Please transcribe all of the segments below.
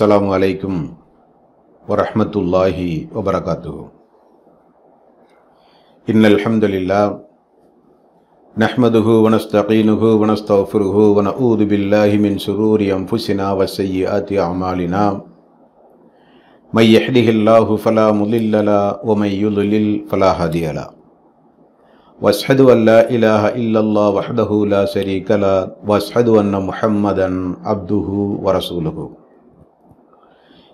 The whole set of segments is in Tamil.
അസ്സലാമു അലൈക്കും വറഹ്മത്തുള്ളാഹി വബറകാതുഹു ഇന്നൽ ഹംദുലില്ലാ നഹ്മദുഹു വനസ്തഖീനുഹു വനസ്തഗ്ഫിറുഹു വനഊദു ബില്ലാഹി മിൻ ശുറൂരി അൻഫുസിനാ വസയ്യിആതി അഅമാലിനാ മൻ യഹ്ദിഹില്ലാഹു ഫലാ മുദില്ല ല വമൻ യുദ്ലിൽ ഫലാ ഹാദിയ ല واشهد ان لا اله الا الله وحده لا شريك له واشهد ان محمدا عبده ورسوله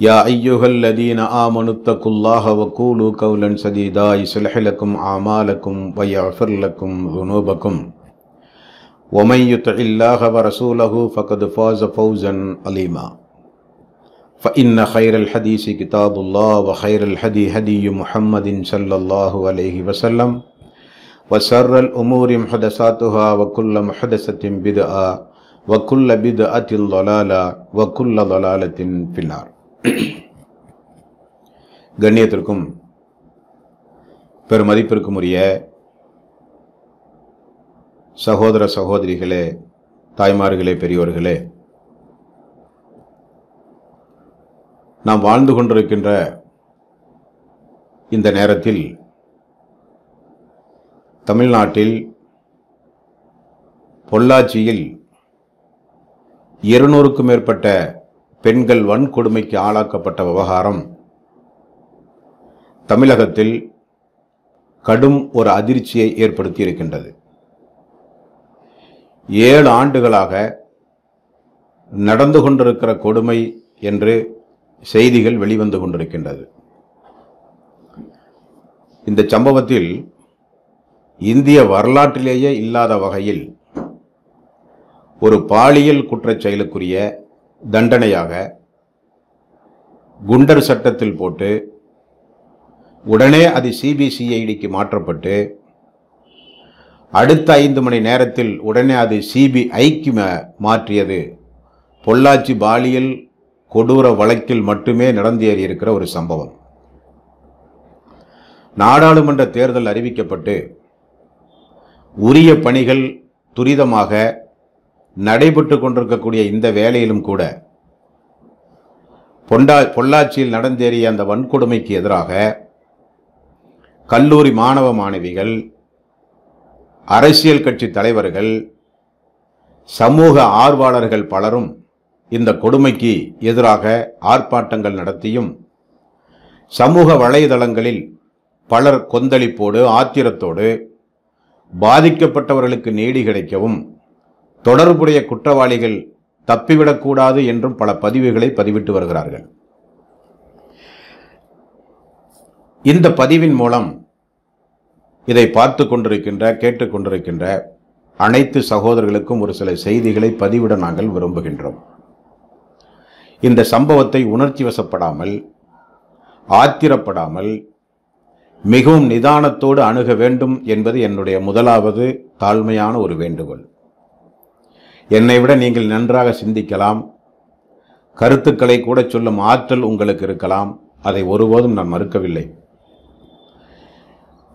يا أيها الذين آمنوا اتقوا الله وقولوا قولا سديدا يصلح لكم أعمالكم ويغفر لكم ذنوبكم ومن يطع الله ورسوله فقد فاز فوزا عظيما فإن خير الحديث كتاب الله وخير الهدي هدي محمد صلى الله عليه وسلم وسر الأمور محدثاتها وكل محدثة بدعة وكل بدعة ضلالة وكل ضلالة في النار கண்ணியத்திற்கும் பெருமதிப்பிற்கும் உரிய சகோதர சகோதரிகளே தாய்மார்களே பெரியோர்களே நாம் வாழ்ந்து கொண்டிருக்கின்ற இந்த நேரத்தில் தமிழ்நாட்டில் பொள்ளாச்சியில் இருநூறுக்கும் மேற்பட்ட பெண்கள் வன்கொடுமைக்கு ஆளாக்கப்பட்ட விவகாரம் தமிழகத்தில் கடும் ஒரு அதிர்ச்சியை ஏற்படுத்தி இருக்கின்றது ஏழு ஆண்டுகளாக நடந்து கொண்டிருக்கிற கொடுமை என்று செய்திகள் வெளிவந்து கொண்டிருக்கின்றது இந்த சம்பவத்தில் இந்திய வரலாற்றிலேயே இல்லாத வகையில் ஒரு பாலியல் குற்றச் செயலுக்குரிய தண்டனையாக குண்டர் சட்டத்தில் போட்டு உடனே அது சிபிசிஐடிக்கு மாற்றப்பட்டு அடுத்த ஐந்து மணி நேரத்தில் உடனே அது சிபிஐக்கு மாற்றியது பொள்ளாச்சி பாலியல் கொடூர வழக்கில் மட்டுமே நடந்தேறி இருக்கிற ஒரு சம்பவம் நாடாளுமன்ற தேர்தல் அறிவிக்கப்பட்டு உரிய பணிகள் துரிதமாக நடைபெற்று கொண்டிருக்கக்கூடிய இந்த வேலையிலும் கூட பொண்டா பொள்ளாச்சியில் நடந்தேறிய அந்த வன்கொடுமைக்கு எதிராக கல்லூரி மாணவ மாணவிகள் அரசியல் கட்சி தலைவர்கள் சமூக ஆர்வலர்கள் பலரும் இந்த கொடுமைக்கு எதிராக ஆர்ப்பாட்டங்கள் நடத்தியும் சமூக வலைதளங்களில் பலர் கொந்தளிப்போடு ஆத்திரத்தோடு பாதிக்கப்பட்டவர்களுக்கு நீடி கிடைக்கவும் தொடர்புடைய குற்றவாளிகள் தப்பிவிடக்கூடாது என்றும் பல பதிவுகளை பதிவிட்டு வருகிறார்கள் இந்த பதிவின் மூலம் இதை பார்த்து கொண்டிருக்கின்ற கேட்டுக்கொண்டிருக்கின்ற அனைத்து சகோதரர்களுக்கும் ஒரு சில செய்திகளை பதிவிட நாங்கள் விரும்புகின்றோம் இந்த சம்பவத்தை உணர்ச்சி வசப்படாமல் ஆத்திரப்படாமல் மிகவும் நிதானத்தோடு அணுக வேண்டும் என்பது என்னுடைய முதலாவது தாழ்மையான ஒரு வேண்டுகோள் என்னை விட நீங்கள் நன்றாக சிந்திக்கலாம் கருத்துக்களை கூட சொல்லும் ஆற்றல் உங்களுக்கு இருக்கலாம் அதை ஒருபோதும் நான் மறுக்கவில்லை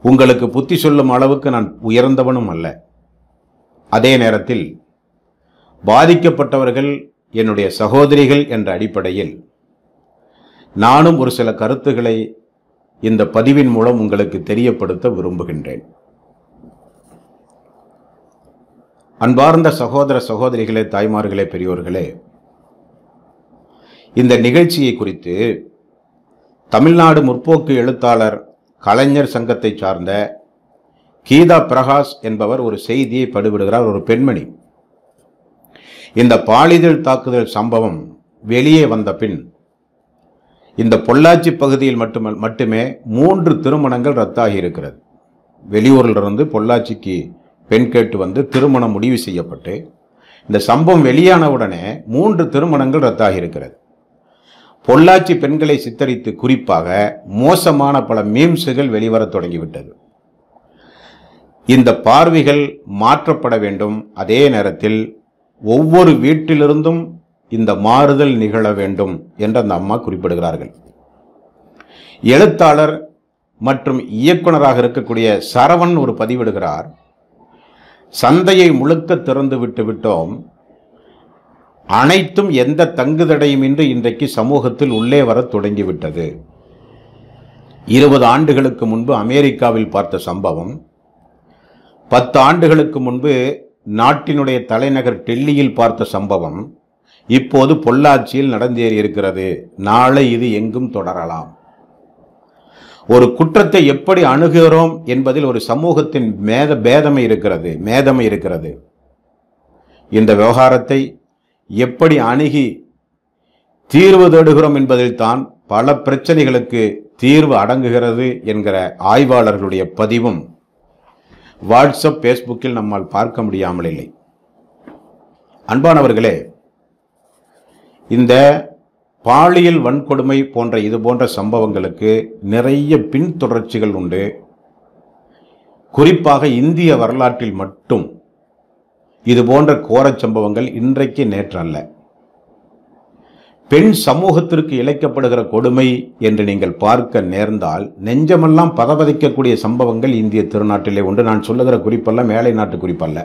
உங்களுக்கு புத்தி சொல்லும் அளவுக்கு நான் உயர்ந்தவனும் அல்ல அதே நேரத்தில் பாதிக்கப்பட்டவர்கள் என்னுடைய சகோதரிகள் என்ற அடிப்படையில் நானும் ஒரு சில கருத்துக்களை இந்த பதிவின் மூலம் உங்களுக்கு தெரியப்படுத்த விரும்புகின்றேன் அன்பார்ந்த சகோதர சகோதரிகளே தாய்மார்களே பெரியோர்களே இந்த நிகழ்ச்சியை குறித்து தமிழ்நாடு முற்போக்கு எழுத்தாளர் கலைஞர் சங்கத்தை சார்ந்த கீதா பிரகாஷ் என்பவர் ஒரு செய்தியை படுவிடுகிறார் ஒரு பெண்மணி இந்த பாலிதழ் தாக்குதல் சம்பவம் வெளியே வந்த பின் இந்த பொள்ளாச்சி பகுதியில் மட்டும மட்டுமே மூன்று திருமணங்கள் ரத்தாகி இருக்கிறது வெளியூரிலிருந்து பொள்ளாச்சிக்கு பெண் கேட்டு வந்து திருமணம் முடிவு செய்யப்பட்டு இந்த சம்பவம் வெளியான உடனே மூன்று திருமணங்கள் ரத்தாகியிருக்கிறது பொள்ளாச்சி பெண்களை சித்தரித்து குறிப்பாக மோசமான பல மீம்ஸுகள் வெளிவர தொடங்கிவிட்டது இந்த பார்வைகள் மாற்றப்பட வேண்டும் அதே நேரத்தில் ஒவ்வொரு வீட்டிலிருந்தும் இந்த மாறுதல் நிகழ வேண்டும் என்று அந்த அம்மா குறிப்பிடுகிறார்கள் எழுத்தாளர் மற்றும் இயக்குனராக இருக்கக்கூடிய சரவன் ஒரு பதிவிடுகிறார் சந்தையை முழுக்க திறந்து விட்டு விட்டோம் அனைத்தும் எந்த தங்குதடையுமின்றி இன்றைக்கு சமூகத்தில் உள்ளே வர தொடங்கிவிட்டது இருபது ஆண்டுகளுக்கு முன்பு அமெரிக்காவில் பார்த்த சம்பவம் பத்து ஆண்டுகளுக்கு முன்பு நாட்டினுடைய தலைநகர் டெல்லியில் பார்த்த சம்பவம் இப்போது பொள்ளாச்சியில் நடந்தேறி இருக்கிறது நாளை இது எங்கும் தொடரலாம் ஒரு குற்றத்தை எப்படி அணுகிறோம் என்பதில் ஒரு சமூகத்தின் மேத பேதமை இருக்கிறது மேதமை இருக்கிறது இந்த விவகாரத்தை எப்படி அணுகி தீர்வு தேடுகிறோம் தான் பல பிரச்சனைகளுக்கு தீர்வு அடங்குகிறது என்கிற ஆய்வாளர்களுடைய பதிவும் வாட்ஸ்அப் ஃபேஸ்புக்கில் நம்மால் பார்க்க முடியாமல் இல்லை அன்பானவர்களே இந்த பாலியல் வன்கொடுமை போன்ற இது போன்ற சம்பவங்களுக்கு நிறைய பின்தொடர்ச்சிகள் உண்டு குறிப்பாக இந்திய வரலாற்றில் மட்டும் இது போன்ற கோரச் சம்பவங்கள் இன்றைக்கு நேற்றல்ல பெண் சமூகத்திற்கு இழைக்கப்படுகிற கொடுமை என்று நீங்கள் பார்க்க நேர்ந்தால் நெஞ்சமெல்லாம் பதவதைக்கக்கூடிய சம்பவங்கள் இந்திய திருநாட்டிலே உண்டு நான் சொல்லுகிற குறிப்பல்ல மேலை நாட்டு குறிப்பல்ல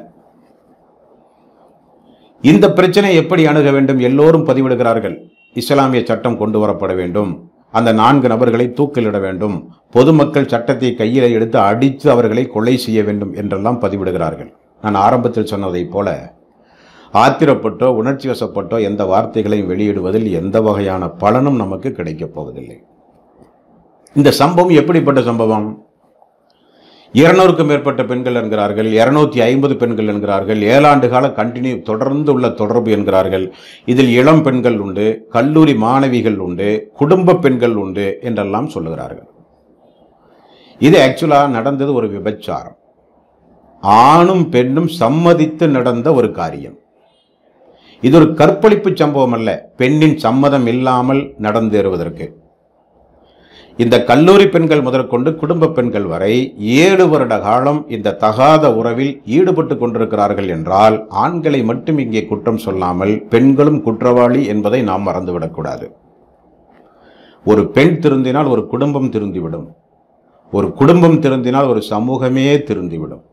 இந்த பிரச்சனை எப்படி அணுக வேண்டும் எல்லோரும் பதிவிடுகிறார்கள் இஸ்லாமிய சட்டம் கொண்டு வரப்பட வேண்டும் அந்த நான்கு நபர்களை தூக்கிலிட வேண்டும் பொதுமக்கள் சட்டத்தை கையில் எடுத்து அடித்து அவர்களை கொலை செய்ய வேண்டும் என்றெல்லாம் பதிவிடுகிறார்கள் நான் ஆரம்பத்தில் சொன்னதைப் போல ஆத்திரப்பட்டோ உணர்ச்சி வசப்பட்டோ எந்த வார்த்தைகளையும் வெளியிடுவதில் எந்த வகையான பலனும் நமக்கு கிடைக்கப் போவதில்லை இந்த சம்பவம் எப்படிப்பட்ட சம்பவம் இருநூறுக்கும் மேற்பட்ட பெண்கள் என்கிறார்கள் இருநூத்தி ஐம்பது பெண்கள் என்கிறார்கள் ஏழாண்டு கால கண்டினியூ தொடர்ந்து உள்ள தொடர்பு என்கிறார்கள் இதில் இளம் பெண்கள் உண்டு கல்லூரி மாணவிகள் உண்டு குடும்ப பெண்கள் உண்டு என்றெல்லாம் சொல்லுகிறார்கள் இது ஆக்சுவலாக நடந்தது ஒரு விபச்சாரம் ஆணும் பெண்ணும் சம்மதித்து நடந்த ஒரு காரியம் இது ஒரு கற்பழிப்பு சம்பவம் அல்ல பெண்ணின் சம்மதம் இல்லாமல் நடந்தேறுவதற்கு இந்த கல்லூரி பெண்கள் முதற்கொண்டு குடும்ப பெண்கள் வரை ஏழு வருட காலம் இந்த தகாத உறவில் ஈடுபட்டு கொண்டிருக்கிறார்கள் என்றால் ஆண்களை மட்டும் இங்கே குற்றம் சொல்லாமல் பெண்களும் குற்றவாளி என்பதை நாம் மறந்துவிடக்கூடாது ஒரு பெண் திருந்தினால் ஒரு குடும்பம் திருந்திவிடும் ஒரு குடும்பம் திருந்தினால் ஒரு சமூகமே திருந்திவிடும்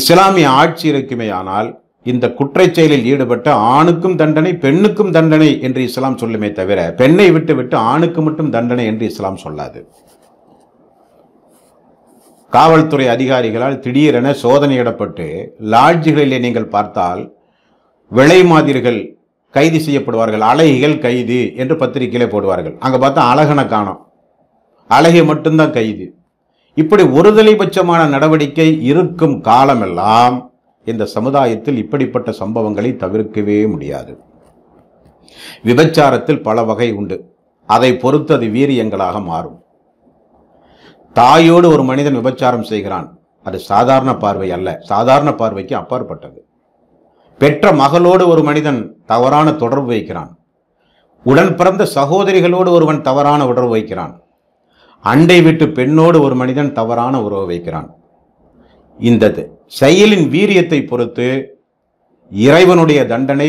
இஸ்லாமிய ஆட்சி ஆனால் இந்த குற்றச் செயலில் ஈடுபட்ட ஆணுக்கும் தண்டனை பெண்ணுக்கும் தண்டனை என்று இஸ்லாம் சொல்லுமே தவிர பெண்ணை விட்டுவிட்டு ஆணுக்கு மட்டும் தண்டனை என்று இஸ்லாம் சொல்லாது காவல்துறை அதிகாரிகளால் திடீரென சோதனையிடப்பட்டு லாட்ஜுகளிலே நீங்கள் பார்த்தால் விளை மாதிரிகள் கைது செய்யப்படுவார்கள் அழகிகள் கைது என்று பத்திரிகையிலே போடுவார்கள் அங்கே பார்த்தா அழகனை காணும் அழகை மட்டும்தான் கைது இப்படி ஒருதலைபட்சமான நடவடிக்கை இருக்கும் காலமெல்லாம் இந்த சமுதாயத்தில் இப்படிப்பட்ட சம்பவங்களை தவிர்க்கவே முடியாது விபச்சாரத்தில் பல வகை உண்டு அதை பொறுத்து அது வீரியங்களாக மாறும் தாயோடு ஒரு மனிதன் விபச்சாரம் செய்கிறான் அது சாதாரண பார்வை அல்ல சாதாரண பார்வைக்கு அப்பாற்பட்டது பெற்ற மகளோடு ஒரு மனிதன் தவறான தொடர்பு வைக்கிறான் உடன் பிறந்த சகோதரிகளோடு ஒருவன் தவறான உறவு வைக்கிறான் அண்டை விட்டு பெண்ணோடு ஒரு மனிதன் தவறான உறவு வைக்கிறான் இந்த செயலின் வீரியத்தை பொறுத்து இறைவனுடைய தண்டனை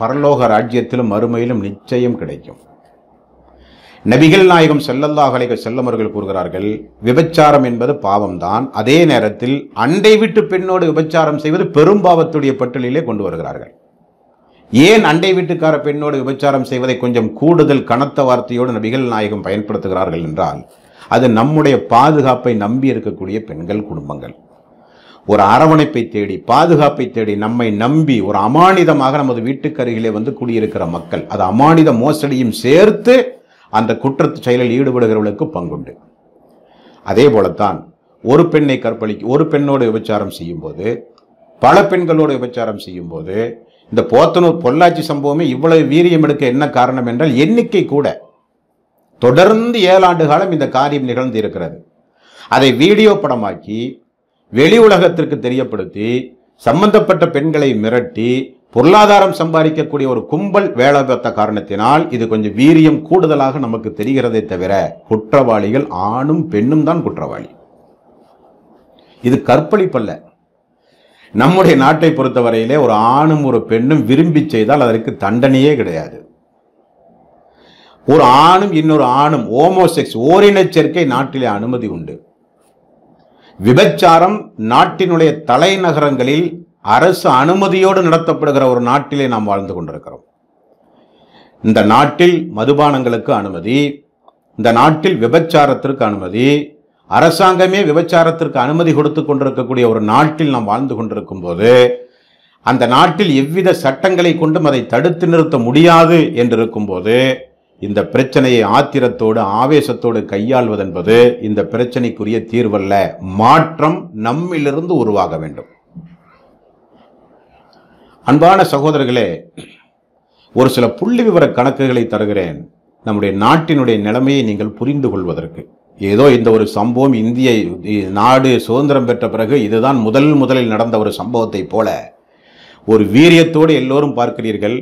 பரலோக ராஜ்யத்திலும் மறுமையிலும் நிச்சயம் கிடைக்கும் நபிகள் நாயகம் செல்லல்லாஹ் செல்லமர்கள் கூறுகிறார்கள் விபச்சாரம் என்பது பாவம்தான் அதே நேரத்தில் அண்டை விட்டு பெண்ணோடு விபச்சாரம் செய்வது பெரும் பாவத்துடைய பட்டியலிலே கொண்டு வருகிறார்கள் ஏன் அண்டை வீட்டுக்கார பெண்ணோடு விபச்சாரம் செய்வதை கொஞ்சம் கூடுதல் கனத்த வார்த்தையோடு நபிகள் நாயகம் பயன்படுத்துகிறார்கள் என்றால் அது நம்முடைய பாதுகாப்பை நம்பி இருக்கக்கூடிய பெண்கள் குடும்பங்கள் ஒரு அரவணைப்பை தேடி பாதுகாப்பை தேடி நம்மை நம்பி ஒரு அமானிதமாக நமது வீட்டுக்கருகிலே வந்து குடியிருக்கிற மக்கள் அது அமானித மோசடியும் சேர்த்து அந்த குற்றத்து செயலில் ஈடுபடுகிறவர்களுக்கு பங்குண்டு அதே போலத்தான் ஒரு பெண்ணை கற்பழிக்க ஒரு பெண்ணோடு விபச்சாரம் செய்யும்போது பல பெண்களோடு விபச்சாரம் செய்யும்போது இந்த போத்தனூர் பொள்ளாச்சி சம்பவமே இவ்வளவு வீரியம் எடுக்க என்ன காரணம் என்றால் எண்ணிக்கை கூட தொடர்ந்து ஏழாண்டு காலம் இந்த காரியம் நிகழ்ந்து இருக்கிறது அதை வீடியோ படமாக்கி வெளி உலகத்திற்கு தெரியப்படுத்தி சம்பந்தப்பட்ட பெண்களை மிரட்டி பொருளாதாரம் சம்பாதிக்கக்கூடிய ஒரு கும்பல் வேலை பார்த்த காரணத்தினால் இது கொஞ்சம் வீரியம் கூடுதலாக நமக்கு தெரிகிறதை தவிர குற்றவாளிகள் ஆணும் பெண்ணும் தான் குற்றவாளி இது கற்பழிப்பல்ல நம்முடைய நாட்டை பொறுத்தவரையிலே ஒரு ஆணும் ஒரு பெண்ணும் விரும்பி செய்தால் அதற்கு தண்டனையே கிடையாது ஒரு ஆணும் இன்னொரு ஆணும் ஓமோசெக்ஸ் ஓரின சேர்க்கை நாட்டிலே அனுமதி உண்டு விபச்சாரம் நாட்டினுடைய தலைநகரங்களில் அரசு அனுமதியோடு நடத்தப்படுகிற ஒரு நாட்டிலே நாம் வாழ்ந்து கொண்டிருக்கிறோம் இந்த நாட்டில் மதுபானங்களுக்கு அனுமதி இந்த நாட்டில் விபச்சாரத்திற்கு அனுமதி அரசாங்கமே விபச்சாரத்திற்கு அனுமதி கொடுத்து கொண்டிருக்கக்கூடிய ஒரு நாட்டில் நாம் வாழ்ந்து கொண்டிருக்கும் போது அந்த நாட்டில் எவ்வித சட்டங்களை கொண்டும் அதை தடுத்து நிறுத்த முடியாது இருக்கும்போது இந்த பிரச்சனையை ஆத்திரத்தோடு ஆவேசத்தோடு கையாள்வதென்பது இந்த பிரச்சனைக்குரிய தீர்வல்ல மாற்றம் நம்மிலிருந்து உருவாக வேண்டும் அன்பான சகோதரர்களே ஒரு சில புள்ளி விவர கணக்குகளை தருகிறேன் நம்முடைய நாட்டினுடைய நிலைமையை நீங்கள் புரிந்து கொள்வதற்கு ஏதோ இந்த ஒரு சம்பவம் இந்திய நாடு சுதந்திரம் பெற்ற பிறகு இதுதான் முதல் முதலில் நடந்த ஒரு சம்பவத்தை போல ஒரு வீரியத்தோடு எல்லோரும் பார்க்கிறீர்கள்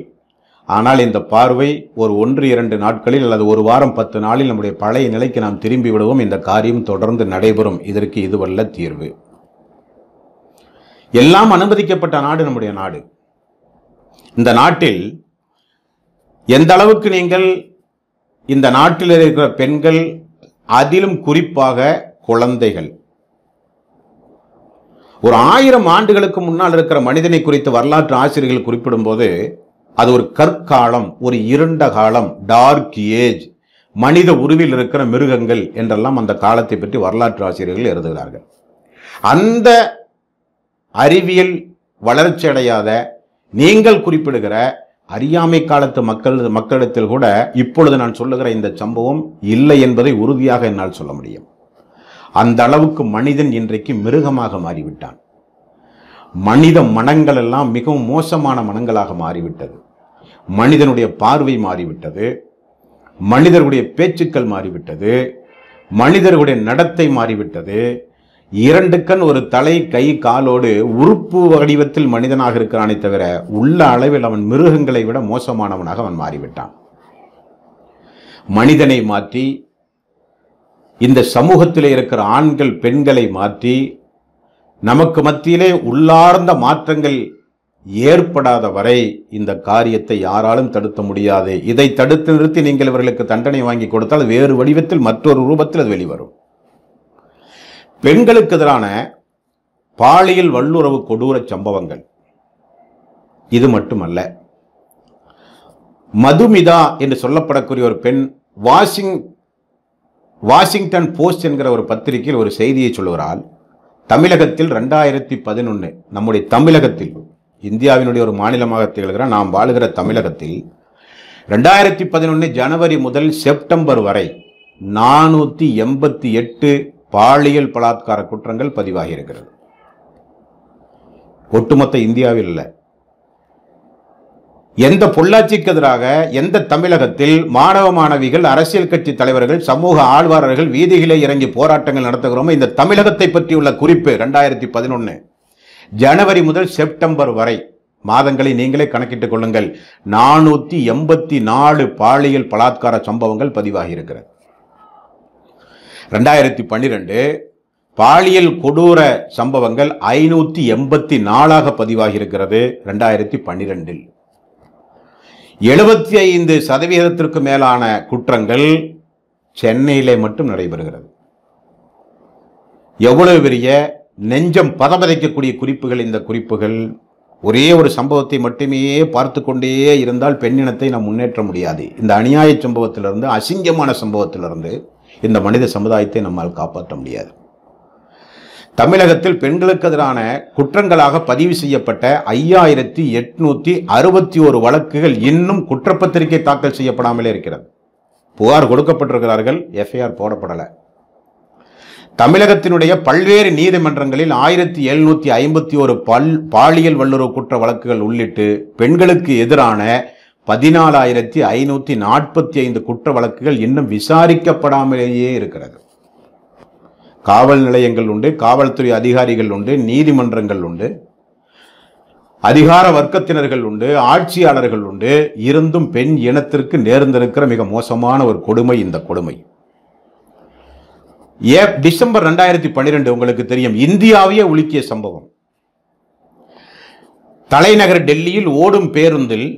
ஆனால் இந்த பார்வை ஒரு ஒன்று இரண்டு நாட்களில் அல்லது ஒரு வாரம் பத்து நாளில் நம்முடைய பழைய நிலைக்கு நாம் திரும்பி விடுவோம் இந்த காரியம் தொடர்ந்து நடைபெறும் இதற்கு இதுவல்ல தீர்வு எல்லாம் அனுமதிக்கப்பட்ட நாடு நம்முடைய நாடு இந்த நாட்டில் எந்த அளவுக்கு நீங்கள் இந்த நாட்டில் இருக்கிற பெண்கள் அதிலும் குறிப்பாக குழந்தைகள் ஒரு ஆயிரம் ஆண்டுகளுக்கு முன்னால் இருக்கிற மனிதனை குறித்து வரலாற்று ஆசிரியர்கள் குறிப்பிடும்போது அது ஒரு கற்காலம் ஒரு இருண்ட காலம் டார்க் ஏஜ் மனித உருவில் இருக்கிற மிருகங்கள் என்றெல்லாம் அந்த காலத்தை பற்றி வரலாற்று ஆசிரியர்கள் எழுதுகிறார்கள் அந்த அறிவியல் வளர்ச்சி அடையாத நீங்கள் குறிப்பிடுகிற அறியாமை காலத்து மக்கள் மக்களிடத்தில் கூட இப்பொழுது நான் சொல்லுகிற இந்த சம்பவம் இல்லை என்பதை உறுதியாக என்னால் சொல்ல முடியும் அந்த அளவுக்கு மனிதன் இன்றைக்கு மிருகமாக மாறிவிட்டான் மனித மனங்கள் எல்லாம் மிகவும் மோசமான மனங்களாக மாறிவிட்டது மனிதனுடைய பார்வை மாறிவிட்டது மனிதர்களுடைய பேச்சுக்கள் மாறிவிட்டது மனிதர்களுடைய நடத்தை மாறிவிட்டது இரண்டு கண் ஒரு தலை கை காலோடு உறுப்பு வடிவத்தில் மனிதனாக இருக்கிறானே தவிர உள்ள அளவில் அவன் மிருகங்களை விட மோசமானவனாக அவன் மாறிவிட்டான் மனிதனை மாற்றி இந்த சமூகத்தில் இருக்கிற ஆண்கள் பெண்களை மாற்றி நமக்கு மத்தியிலே உள்ளார்ந்த மாற்றங்கள் ஏற்படாத வரை இந்த காரியத்தை யாராலும் தடுத்த முடியாது இதை தடுத்து நிறுத்தி நீங்கள் இவர்களுக்கு தண்டனை வாங்கி கொடுத்தால் வேறு வடிவத்தில் மற்றொரு ரூபத்தில் அது வெளிவரும் பெண்களுக்கு எதிரான பாலியல் வல்லுறவு கொடூர சம்பவங்கள் இது மட்டுமல்ல மதுமிதா என்று சொல்லப்படக்கூடிய ஒரு பெண் வாஷிங் வாஷிங்டன் போஸ்ட் என்கிற ஒரு பத்திரிகையில் ஒரு செய்தியை சொல்கிறாள் தமிழகத்தில் ரெண்டாயிரத்தி பதினொன்று நம்முடைய தமிழகத்தில் இந்தியாவினுடைய ஒரு மாநிலமாக திகழ்கிற நாம் வாழுகிற தமிழகத்தில் ரெண்டாயிரத்தி பதினொன்று ஜனவரி முதல் செப்டம்பர் வரை நானூற்றி எண்பத்தி எட்டு பாலியல் பலாத்கார குற்றங்கள் பதிவாகி இருக்கிறது ஒட்டுமொத்த இந்தியாவில் இல்லை எந்த பொள்ளாச்சிக்கு எதிராக எந்த தமிழகத்தில் மாணவ மாணவிகள் அரசியல் கட்சி தலைவர்கள் சமூக ஆழ்வாரர்கள் வீதிகளே இறங்கி போராட்டங்கள் நடத்துகிறோமோ இந்த தமிழகத்தை பற்றியுள்ள குறிப்பு ரெண்டாயிரத்தி பதினொன்று ஜனவரி முதல் செப்டம்பர் வரை மாதங்களை நீங்களே கணக்கிட்டுக் கொள்ளுங்கள் நானூற்றி எண்பத்தி நாலு பாலியல் பலாத்கார சம்பவங்கள் பதிவாகி இருக்கிறது ரெண்டாயிரத்தி பன்னிரெண்டு பாலியல் கொடூர சம்பவங்கள் ஐநூற்றி எண்பத்தி நாலாக பதிவாகி இருக்கிறது ரெண்டாயிரத்தி பன்னிரெண்டில் எழுபத்தி ஐந்து சதவீதத்திற்கு மேலான குற்றங்கள் சென்னையிலே மட்டும் நடைபெறுகிறது எவ்வளவு பெரிய நெஞ்சம் பதபதைக்கக்கூடிய குறிப்புகள் இந்த குறிப்புகள் ஒரே ஒரு சம்பவத்தை மட்டுமே பார்த்து கொண்டே இருந்தால் பெண்ணினத்தை நாம் முன்னேற்ற முடியாது இந்த அநியாய சம்பவத்திலிருந்து அசிங்கமான சம்பவத்திலிருந்து இந்த மனித சமுதாயத்தை நம்மால் காப்பாற்ற முடியாது தமிழகத்தில் பெண்களுக்கு எதிரான குற்றங்களாக பதிவு செய்யப்பட்ட ஐயாயிரத்தி எட்நூற்றி அறுபத்தி ஒரு வழக்குகள் இன்னும் குற்றப்பத்திரிகை தாக்கல் செய்யப்படாமலே இருக்கிறது புகார் கொடுக்கப்பட்டிருக்கிறார்கள் எஃப்ஐஆர் போடப்படலை தமிழகத்தினுடைய பல்வேறு நீதிமன்றங்களில் ஆயிரத்தி எழுநூற்றி ஐம்பத்தி ஒரு பல் பாலியல் வல்லுறவு குற்ற வழக்குகள் உள்ளிட்டு பெண்களுக்கு எதிரான பதினாலாயிரத்தி ஐநூற்றி நாற்பத்தி ஐந்து குற்ற வழக்குகள் இன்னும் விசாரிக்கப்படாமலேயே இருக்கிறது காவல் நிலையங்கள் உண்டு காவல்துறை அதிகாரிகள் உண்டு நீதிமன்றங்கள் உண்டு அதிகார வர்க்கத்தினர்கள் உண்டு ஆட்சியாளர்கள் உண்டு இருந்தும் பெண் இனத்திற்கு நேர்ந்திருக்கிற மிக மோசமான ஒரு கொடுமை இந்த கொடுமை ஏ டிசம்பர் ரெண்டாயிரத்தி பன்னிரெண்டு உங்களுக்கு தெரியும் இந்தியாவையே உலுக்கிய சம்பவம் தலைநகர் டெல்லியில் ஓடும் பேருந்தில்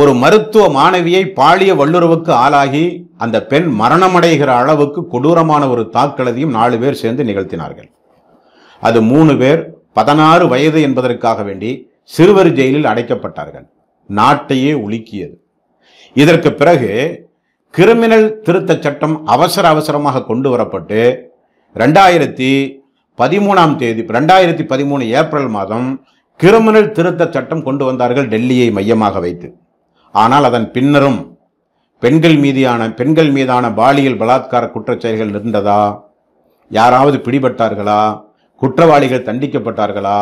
ஒரு மருத்துவ மாணவியை பாலிய வல்லுறவுக்கு ஆளாகி அந்த பெண் மரணமடைகிற அளவுக்கு கொடூரமான ஒரு தாக்கலதையும் நாலு பேர் சேர்ந்து நிகழ்த்தினார்கள் அது மூணு பேர் பதினாறு வயது என்பதற்காக வேண்டி சிறுவர் ஜெயிலில் அடைக்கப்பட்டார்கள் நாட்டையே உலுக்கியது இதற்கு பிறகு கிரிமினல் திருத்த சட்டம் அவசர அவசரமாக கொண்டு வரப்பட்டு ரெண்டாயிரத்தி பதிமூணாம் தேதி ரெண்டாயிரத்தி பதிமூணு ஏப்ரல் மாதம் கிரிமினல் திருத்த சட்டம் கொண்டு வந்தார்கள் டெல்லியை மையமாக வைத்து ஆனால் அதன் பின்னரும் பெண்கள் மீதியான பெண்கள் மீதான பாலியல் பலாத்கார குற்றச்செயல்கள் இருந்ததா யாராவது பிடிபட்டார்களா குற்றவாளிகள் தண்டிக்கப்பட்டார்களா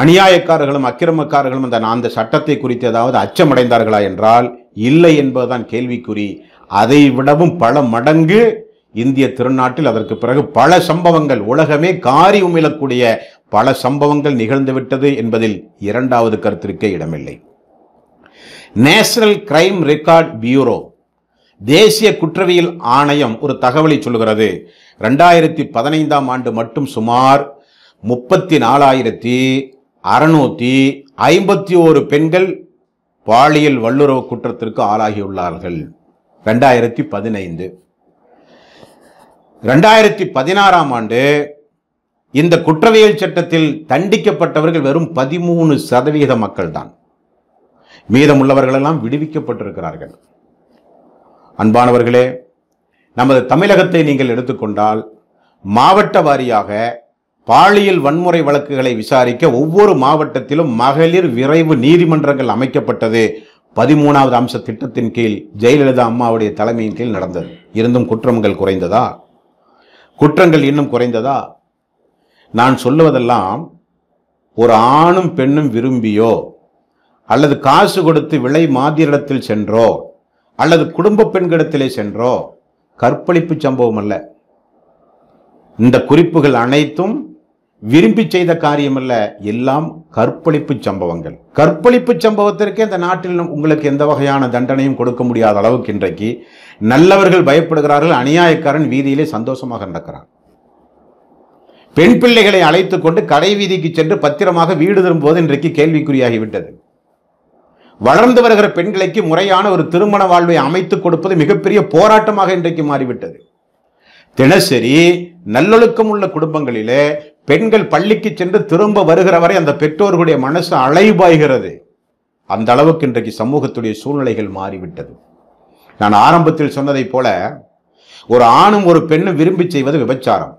அநியாயக்காரர்களும் அக்கிரமக்காரர்களும் அந்த அந்த சட்டத்தை குறித்து ஏதாவது அச்சமடைந்தார்களா என்றால் இல்லை என்பதுதான் கேள்விக்குறி அதை விடவும் பல மடங்கு இந்திய திருநாட்டில் அதற்கு பிறகு பல சம்பவங்கள் உலகமே காரி உமிழக்கூடிய பல சம்பவங்கள் நிகழ்ந்துவிட்டது என்பதில் இரண்டாவது கருத்திற்கே இடமில்லை நேஷனல் கிரைம் ரெக்கார்ட் பியூரோ தேசிய குற்றவியல் ஆணையம் ஒரு தகவலை சொல்கிறது ரெண்டாயிரத்தி பதினைந்தாம் ஆண்டு மட்டும் சுமார் முப்பத்தி நாலாயிரத்தி அறுநூத்தி ஐம்பத்தி ஓரு பெண்கள் பாலியல் வல்லுறவு குற்றத்திற்கு ஆளாகியுள்ளார்கள் ரெண்டாயிரத்தி பதினைந்து ரெண்டாயிரத்தி பதினாறாம் ஆண்டு இந்த குற்றவியல் சட்டத்தில் தண்டிக்கப்பட்டவர்கள் வெறும் பதிமூணு சதவிகித மக்கள்தான் மீதமுள்ளவர்களெல்லாம் விடுவிக்கப்பட்டிருக்கிறார்கள் அன்பானவர்களே நமது தமிழகத்தை நீங்கள் எடுத்துக்கொண்டால் மாவட்ட வாரியாக பாலியல் வன்முறை வழக்குகளை விசாரிக்க ஒவ்வொரு மாவட்டத்திலும் மகளிர் விரைவு நீதிமன்றங்கள் அமைக்கப்பட்டது பதிமூணாவது அம்ச திட்டத்தின் கீழ் ஜெயலலிதா அம்மாவுடைய தலைமையின் கீழ் நடந்தது இருந்தும் குற்றங்கள் குறைந்ததா குற்றங்கள் இன்னும் குறைந்ததா நான் சொல்லுவதெல்லாம் ஒரு ஆணும் பெண்ணும் விரும்பியோ அல்லது காசு கொடுத்து விலை மாதிரிடத்தில் சென்றோ அல்லது குடும்ப பெண்களிடத்திலே சென்றோ கற்பழிப்பு சம்பவம் அல்ல இந்த குறிப்புகள் அனைத்தும் விரும்பி செய்த காரியமல்ல எல்லாம் கற்பழிப்பு சம்பவங்கள் கற்பழிப்பு சம்பவத்திற்கே இந்த நாட்டில் உங்களுக்கு எந்த வகையான தண்டனையும் கொடுக்க முடியாத அளவுக்கு இன்றைக்கு நல்லவர்கள் பயப்படுகிறார்கள் அநியாயக்காரன் வீதியிலே சந்தோஷமாக நடக்கிறான் பெண் பிள்ளைகளை அழைத்து கொண்டு கடை வீதிக்கு சென்று பத்திரமாக வீடு திரும்புவது இன்றைக்கு கேள்விக்குறியாகிவிட்டது வளர்ந்து வருகிற பெண்களுக்கு முறையான ஒரு திருமண வாழ்வை அமைத்து கொடுப்பது மிகப்பெரிய போராட்டமாக இன்றைக்கு மாறிவிட்டது தினசரி நல்லொழுக்கம் உள்ள குடும்பங்களிலே பெண்கள் பள்ளிக்கு சென்று திரும்ப வருகிற வரை அந்த பெற்றோர்களுடைய மனசு அலைபாய்கிறது அந்த அளவுக்கு இன்றைக்கு சமூகத்துடைய சூழ்நிலைகள் மாறிவிட்டது நான் ஆரம்பத்தில் சொன்னதைப் போல ஒரு ஆணும் ஒரு பெண்ணும் விரும்பி செய்வது விபச்சாரம்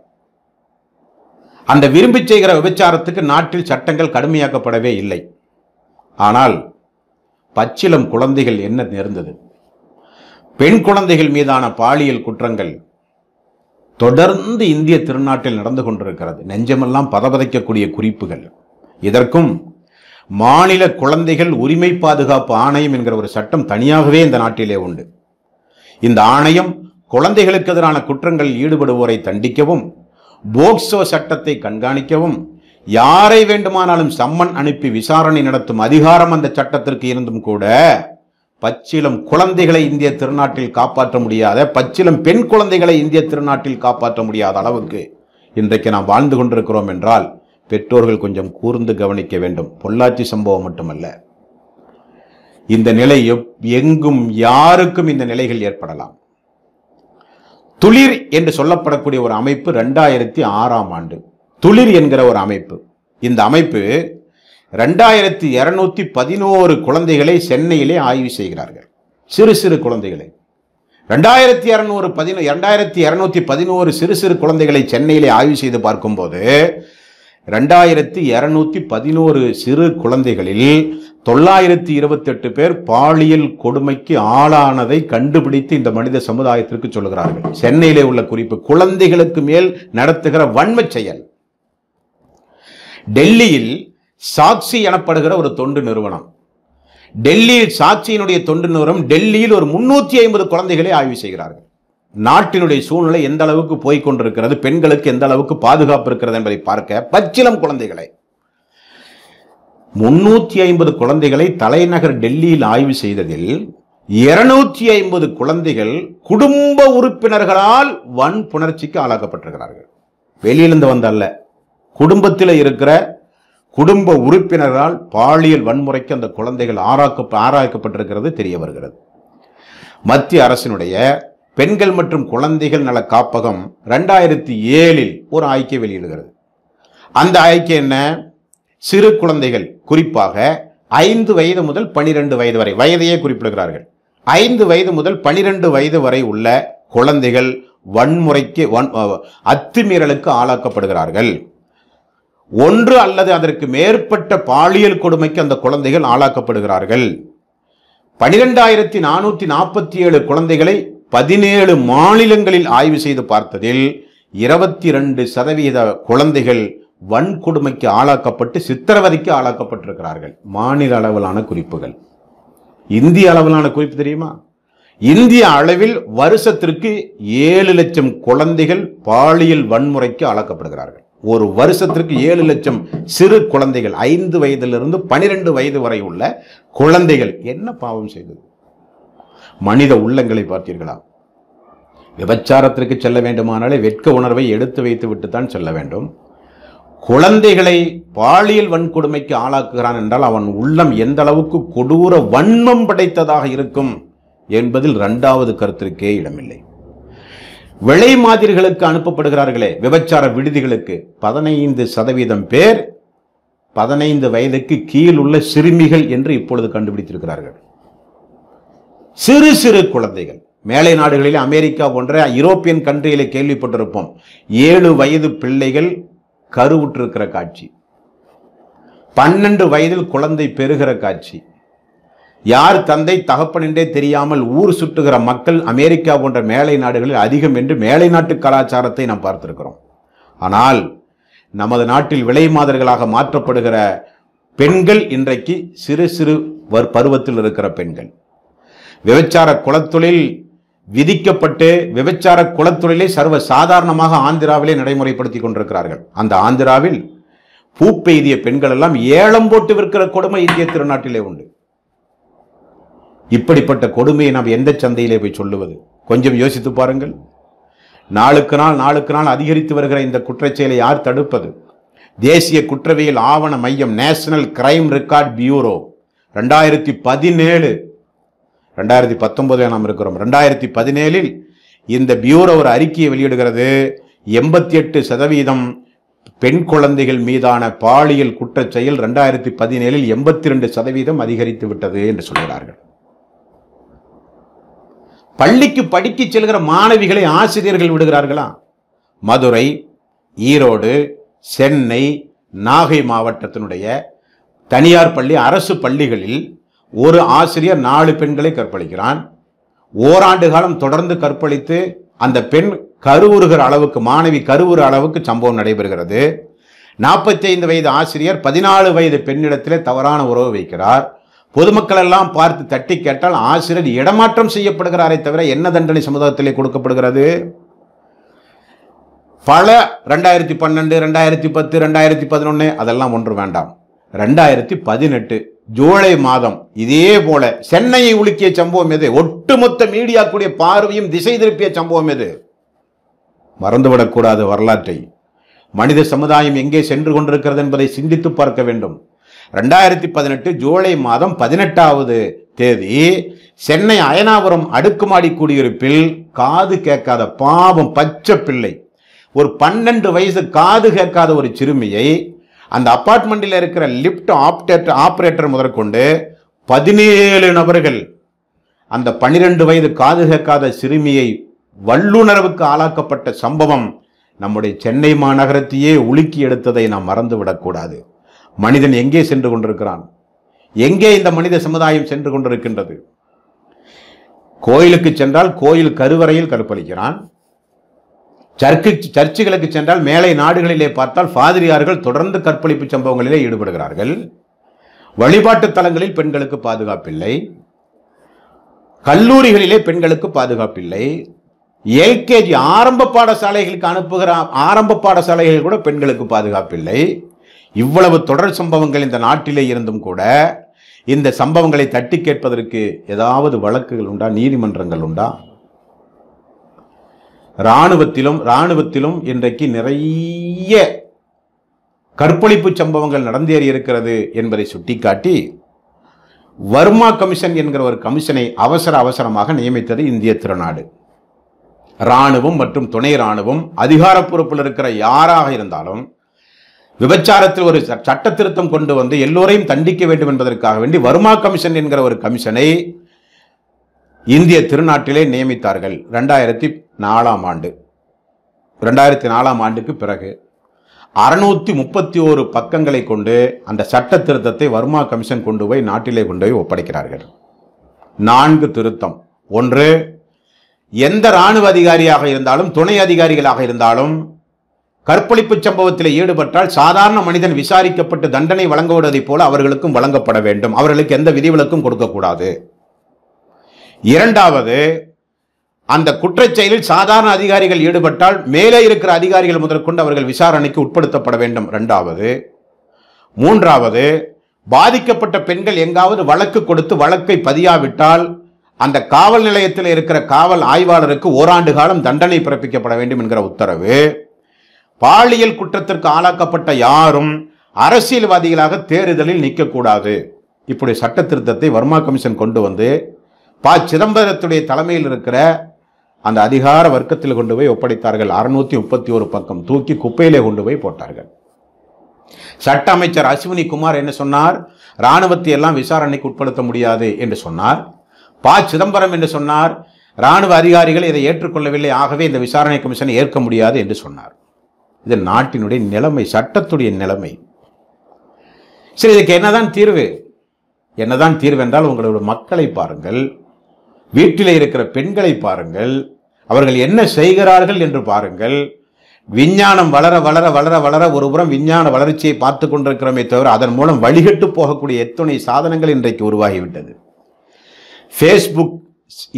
அந்த விரும்பி செய்கிற விபச்சாரத்துக்கு நாட்டில் சட்டங்கள் கடுமையாக்கப்படவே இல்லை ஆனால் பச்சிலம் குழந்தைகள் என்ன நேர்ந்தது பெண் குழந்தைகள் மீதான பாலியல் குற்றங்கள் தொடர்ந்து இந்திய திருநாட்டில் நடந்து கொண்டிருக்கிறது நெஞ்சமெல்லாம் பதபதைக்கக்கூடிய குறிப்புகள் இதற்கும் மாநில குழந்தைகள் உரிமை பாதுகாப்பு ஆணையம் என்கிற ஒரு சட்டம் தனியாகவே இந்த நாட்டிலே உண்டு இந்த ஆணையம் குழந்தைகளுக்கு எதிரான குற்றங்களில் ஈடுபடுவோரை தண்டிக்கவும் போக்சோ சட்டத்தை கண்காணிக்கவும் யாரை வேண்டுமானாலும் சம்மன் அனுப்பி விசாரணை நடத்தும் அதிகாரம் அந்த சட்டத்திற்கு இருந்தும் கூட பச்சிலம் குழந்தைகளை இந்திய திருநாட்டில் காப்பாற்ற முடியாத பச்சிலம் பெண் குழந்தைகளை இந்திய திருநாட்டில் காப்பாற்ற முடியாத அளவுக்கு இன்றைக்கு நாம் வாழ்ந்து கொண்டிருக்கிறோம் என்றால் பெற்றோர்கள் கொஞ்சம் கூர்ந்து கவனிக்க வேண்டும் பொள்ளாச்சி சம்பவம் மட்டுமல்ல இந்த நிலை எங்கும் யாருக்கும் இந்த நிலைகள் ஏற்படலாம் துளிர் என்று சொல்லப்படக்கூடிய ஒரு அமைப்பு ரெண்டாயிரத்தி ஆறாம் ஆண்டு துளிர் என்கிற ஒரு அமைப்பு இந்த அமைப்பு ரெண்டாயிரத்தி இரநூத்தி பதினோரு குழந்தைகளை சென்னையிலே ஆய்வு செய்கிறார்கள் சிறு சிறு குழந்தைகளை ரெண்டாயிரத்தி இரநூறு பதினோ ரெண்டாயிரத்தி இரநூத்தி பதினோரு சிறு சிறு குழந்தைகளை சென்னையிலே ஆய்வு செய்து பார்க்கும்போது ரெண்டாயிரத்தி இரநூத்தி பதினோரு சிறு குழந்தைகளில் தொள்ளாயிரத்தி இருபத்தெட்டு பேர் பாலியல் கொடுமைக்கு ஆளானதை கண்டுபிடித்து இந்த மனித சமுதாயத்திற்கு சொல்கிறார்கள் சென்னையிலே உள்ள குறிப்பு குழந்தைகளுக்கு மேல் நடத்துகிற வன்மை செயல் டெல்லியில் சாட்சி எனப்படுகிற ஒரு தொண்டு நிறுவனம் டெல்லி சாட்சியினுடைய தொண்டு நிறுவனம் டெல்லியில் ஒரு முன்னூற்றி ஐம்பது குழந்தைகளை ஆய்வு செய்கிறார்கள் நாட்டினுடைய சூழ்நிலை எந்த அளவுக்கு போய்கொண்டிருக்கிறது பெண்களுக்கு எந்த அளவுக்கு பாதுகாப்பு இருக்கிறது என்பதை பார்க்க பச்சிலம் குழந்தைகளை முன்னூற்றி ஐம்பது குழந்தைகளை தலைநகர் டெல்லியில் ஆய்வு செய்ததில் இருநூற்றி ஐம்பது குழந்தைகள் குடும்ப உறுப்பினர்களால் வன்புணர்ச்சிக்கு ஆளாக்கப்பட்டிருக்கிறார்கள் வெளியிலிருந்து வந்தல்ல குடும்பத்தில் இருக்கிற குடும்ப உறுப்பினரால் பாலியல் வன்முறைக்கு அந்த குழந்தைகள் ஆராக்க ஆராய்க்கப்பட்டிருக்கிறது தெரிய வருகிறது மத்திய அரசினுடைய பெண்கள் மற்றும் குழந்தைகள் நல காப்பகம் ரெண்டாயிரத்தி ஏழில் ஒரு ஆய்க்கை வெளியிடுகிறது அந்த ஆய்க்கை என்ன சிறு குழந்தைகள் குறிப்பாக ஐந்து வயது முதல் பனிரெண்டு வயது வரை வயதையே குறிப்பிடுகிறார்கள் ஐந்து வயது முதல் பனிரெண்டு வயது வரை உள்ள குழந்தைகள் வன்முறைக்கு வன் அத்துமீறலுக்கு ஆளாக்கப்படுகிறார்கள் ஒன்று அல்லது அதற்கு மேற்பட்ட பாலியல் கொடுமைக்கு அந்த குழந்தைகள் ஆளாக்கப்படுகிறார்கள் பனிரெண்டாயிரத்தி நானூற்றி நாற்பத்தி ஏழு குழந்தைகளை பதினேழு மாநிலங்களில் ஆய்வு செய்து பார்த்ததில் இருபத்தி ரெண்டு சதவீத குழந்தைகள் வன்கொடுமைக்கு ஆளாக்கப்பட்டு சித்திரவதைக்கு ஆளாக்கப்பட்டிருக்கிறார்கள் மாநில அளவிலான குறிப்புகள் இந்திய அளவிலான குறிப்பு தெரியுமா இந்திய அளவில் வருஷத்திற்கு ஏழு லட்சம் குழந்தைகள் பாலியல் வன்முறைக்கு ஆளாக்கப்படுகிறார்கள் ஒரு வருஷத்திற்கு ஏழு லட்சம் சிறு குழந்தைகள் ஐந்து வயதிலிருந்து பனிரெண்டு வயது வரை உள்ள குழந்தைகள் என்ன பாவம் செய்தது மனித உள்ளங்களை பார்த்தீர்களா விபச்சாரத்திற்கு செல்ல வேண்டுமானாலே வெட்க உணர்வை எடுத்து வைத்து விட்டுத்தான் செல்ல வேண்டும் குழந்தைகளை பாலியல் வன்கொடுமைக்கு ஆளாக்குகிறான் என்றால் அவன் உள்ளம் எந்த அளவுக்கு கொடூர வன்மம் படைத்ததாக இருக்கும் என்பதில் இரண்டாவது கருத்திற்கே இடமில்லை விளை மாதிரிகளுக்கு அனுப்பப்படுகிறார்களே விபச்சார விடுதிகளுக்கு பதினைந்து சதவீதம் பேர் பதினைந்து வயதுக்கு கீழ் உள்ள சிறுமிகள் என்று இப்பொழுது கண்டுபிடித்திருக்கிறார்கள் சிறு சிறு குழந்தைகள் மேலை நாடுகளில் அமெரிக்கா போன்ற யூரோப்பியன் கண்ட்ரிகளை கேள்விப்பட்டிருப்போம் ஏழு வயது பிள்ளைகள் கருவுற்றிருக்கிற காட்சி பன்னெண்டு வயதில் குழந்தை பெறுகிற காட்சி யார் தந்தை தகப்பனின்றே தெரியாமல் ஊர் சுட்டுகிற மக்கள் அமெரிக்கா போன்ற மேலை நாடுகளில் அதிகம் என்று மேலை நாட்டு கலாச்சாரத்தை நாம் பார்த்திருக்கிறோம் ஆனால் நமது நாட்டில் விலை மாதர்களாக மாற்றப்படுகிற பெண்கள் இன்றைக்கு சிறு சிறு வர் பருவத்தில் இருக்கிற பெண்கள் விபச்சார குலத்தொழில் விதிக்கப்பட்டு விபச்சார குலத்தொழிலை சர்வ சாதாரணமாக ஆந்திராவிலே நடைமுறைப்படுத்தி கொண்டிருக்கிறார்கள் அந்த ஆந்திராவில் பூப்பெய்திய பெண்கள் எல்லாம் ஏலம் போட்டு விற்கிற கொடுமை இந்திய திருநாட்டிலே உண்டு இப்படிப்பட்ட கொடுமையை நாம் எந்த சந்தையிலே போய் சொல்லுவது கொஞ்சம் யோசித்து பாருங்கள் நாளுக்கு நாள் நாளுக்கு நாள் அதிகரித்து வருகிற இந்த குற்றச்செயலை யார் தடுப்பது தேசிய குற்றவியல் ஆவண மையம் நேஷனல் கிரைம் ரெக்கார்ட் பியூரோ ரெண்டாயிரத்தி பதினேழு ரெண்டாயிரத்தி பத்தொன்பதுல நாம் இருக்கிறோம் ரெண்டாயிரத்தி பதினேழில் இந்த பியூரோ ஒரு அறிக்கையை வெளியிடுகிறது எண்பத்தி எட்டு சதவீதம் பெண் குழந்தைகள் மீதான பாலியல் குற்றச்செயல் ரெண்டாயிரத்தி பதினேழில் எண்பத்தி ரெண்டு சதவீதம் அதிகரித்து விட்டது என்று சொல்கிறார்கள் பள்ளிக்கு படிக்கச் செல்கிற மாணவிகளை ஆசிரியர்கள் விடுகிறார்களா மதுரை ஈரோடு சென்னை நாகை மாவட்டத்தினுடைய தனியார் பள்ளி அரசு பள்ளிகளில் ஒரு ஆசிரியர் நாலு பெண்களை கற்பழிக்கிறான் ஓராண்டு காலம் தொடர்ந்து கற்பழித்து அந்த பெண் கருவுறுகிற அளவுக்கு மாணவி கருவுறு அளவுக்கு சம்பவம் நடைபெறுகிறது நாற்பத்தி ஐந்து வயது ஆசிரியர் பதினாலு வயது பெண்ணிடத்திலே தவறான உறவு வைக்கிறார் பொதுமக்கள் எல்லாம் பார்த்து தட்டி கேட்டால் ஆசிரியர் இடமாற்றம் செய்யப்படுகிறாரே தவிர என்ன தண்டனை சமுதாயத்திலே கொடுக்கப்படுகிறது பல ரெண்டாயிரத்தி பன்னெண்டு ரெண்டாயிரத்தி பத்து ரெண்டாயிரத்தி பதினொன்று அதெல்லாம் ஒன்று வேண்டாம் ரெண்டாயிரத்தி பதினெட்டு ஜூலை மாதம் இதே போல சென்னையை உலுக்கிய சம்பவம் எது ஒட்டுமொத்த கூடிய பார்வையும் திசை திருப்பிய சம்பவம் எது மறந்துவிடக்கூடாது வரலாற்றை மனித சமுதாயம் எங்கே சென்று கொண்டிருக்கிறது என்பதை சிந்தித்து பார்க்க வேண்டும் ரெண்டாயிரத்தி பதினெட்டு ஜூலை மாதம் பதினெட்டாவது தேதி சென்னை அயனாபுரம் அடுக்குமாடி குடியிருப்பில் காது கேட்காத பாவம் பச்சை பிள்ளை ஒரு பன்னெண்டு வயசு காது கேட்காத ஒரு சிறுமியை அந்த அப்பார்ட்மெண்ட்டில் இருக்கிற லிஃப்ட் ஆப்டேட்டர் ஆப்ரேட்டர் முதற்கொண்டு பதினேழு நபர்கள் அந்த பன்னிரெண்டு வயது காது கேட்காத சிறுமியை வல்லுணர்வுக்கு ஆளாக்கப்பட்ட சம்பவம் நம்முடைய சென்னை மாநகரத்தையே உலுக்கி எடுத்ததை நாம் மறந்துவிடக்கூடாது மனிதன் எங்கே சென்று கொண்டிருக்கிறான் எங்கே இந்த மனித சமுதாயம் சென்று கொண்டிருக்கின்றது கோயிலுக்கு சென்றால் கோயில் கருவறையில் கற்பழிக்கிறான் சர்க்கு சர்ச்சுகளுக்கு சென்றால் மேலை நாடுகளிலே பார்த்தால் பாதிரியார்கள் தொடர்ந்து கற்பழிப்பு சம்பவங்களிலே ஈடுபடுகிறார்கள் வழிபாட்டு தலங்களில் பெண்களுக்கு பாதுகாப்பில்லை கல்லூரிகளிலே பெண்களுக்கு பாதுகாப்பில்லை எல்கேஜி ஆரம்ப பாடசாலைகளுக்கு அனுப்புகிற ஆரம்ப பாடசாலைகள் கூட பெண்களுக்கு பாதுகாப்பில்லை இவ்வளவு தொடர் சம்பவங்கள் இந்த நாட்டிலே இருந்தும் கூட இந்த சம்பவங்களை தட்டி கேட்பதற்கு ஏதாவது வழக்குகள் உண்டா நீதிமன்றங்கள் உண்டா இராணுவத்திலும் இராணுவத்திலும் இன்றைக்கு நிறைய கற்பழிப்பு சம்பவங்கள் நடந்தேறி இருக்கிறது என்பதை சுட்டிக்காட்டி வர்மா கமிஷன் என்கிற ஒரு கமிஷனை அவசர அவசரமாக நியமித்தது இந்திய திருநாடு இராணுவம் மற்றும் துணை இராணுவம் அதிகாரப்பொறுப்பில் இருக்கிற யாராக இருந்தாலும் விபச்சாரத்தில் ஒரு சட்ட திருத்தம் கொண்டு வந்து எல்லோரையும் தண்டிக்க வேண்டும் என்பதற்காக வேண்டி வருமா கமிஷன் என்கிற ஒரு கமிஷனை இந்திய திருநாட்டிலே நியமித்தார்கள் ரெண்டாயிரத்தி நாலாம் ஆண்டு ரெண்டாயிரத்தி நாலாம் ஆண்டுக்கு பிறகு அறுநூத்தி முப்பத்தி ஓரு பக்கங்களை கொண்டு அந்த சட்ட திருத்தத்தை வருமா கமிஷன் கொண்டு போய் நாட்டிலே கொண்டு போய் ஒப்படைக்கிறார்கள் நான்கு திருத்தம் ஒன்று எந்த ராணுவ அதிகாரியாக இருந்தாலும் துணை அதிகாரிகளாக இருந்தாலும் கற்பழிப்பு சம்பவத்தில் ஈடுபட்டால் சாதாரண மனிதன் விசாரிக்கப்பட்டு தண்டனை வழங்குவதைப் போல அவர்களுக்கும் வழங்கப்பட வேண்டும் அவர்களுக்கு எந்த விதிவிலக்கும் கொடுக்கக்கூடாது இரண்டாவது அந்த குற்றச்செயலில் சாதாரண அதிகாரிகள் ஈடுபட்டால் மேலே இருக்கிற அதிகாரிகள் முதற்கொண்டு அவர்கள் விசாரணைக்கு உட்படுத்தப்பட வேண்டும் ரெண்டாவது மூன்றாவது பாதிக்கப்பட்ட பெண்கள் எங்காவது வழக்கு கொடுத்து வழக்கை பதியாவிட்டால் அந்த காவல் நிலையத்தில் இருக்கிற காவல் ஆய்வாளருக்கு ஓராண்டு காலம் தண்டனை பிறப்பிக்கப்பட வேண்டும் என்கிற உத்தரவு பாலியல் குற்றத்திற்கு ஆளாக்கப்பட்ட யாரும் அரசியல்வாதிகளாக தேர்தலில் நிற்கக்கூடாது இப்படி சட்ட திருத்தத்தை வர்மா கமிஷன் கொண்டு வந்து ப சிதம்பரத்துடைய தலைமையில் இருக்கிற அந்த அதிகார வர்க்கத்தில் கொண்டு போய் ஒப்படைத்தார்கள் அறுநூத்தி முப்பத்தி ஒரு பக்கம் தூக்கி குப்பையிலே கொண்டு போய் போட்டார்கள் சட்ட அமைச்சர் அஸ்வினி குமார் என்ன சொன்னார் இராணுவத்தை எல்லாம் விசாரணைக்கு உட்படுத்த முடியாது என்று சொன்னார் ப சிதம்பரம் என்று சொன்னார் இராணுவ அதிகாரிகள் இதை ஏற்றுக்கொள்ளவில்லை ஆகவே இந்த விசாரணை கமிஷனை ஏற்க முடியாது என்று சொன்னார் இது நாட்டினுடைய நிலைமை சட்டத்துடைய நிலைமை சரி இதுக்கு என்னதான் தீர்வு என்னதான் தீர்வு என்றால் உங்களோட மக்களை பாருங்கள் வீட்டில் இருக்கிற பெண்களை பாருங்கள் அவர்கள் என்ன செய்கிறார்கள் என்று பாருங்கள் விஞ்ஞானம் வளர வளர வளர வளர ஒருபுறம் விஞ்ஞான வளர்ச்சியை பார்த்து கொண்டிருக்கிறோமே தவிர அதன் மூலம் வழிகட்டு போகக்கூடிய எத்தனை சாதனங்கள் இன்றைக்கு உருவாகிவிட்டது ஃபேஸ்புக்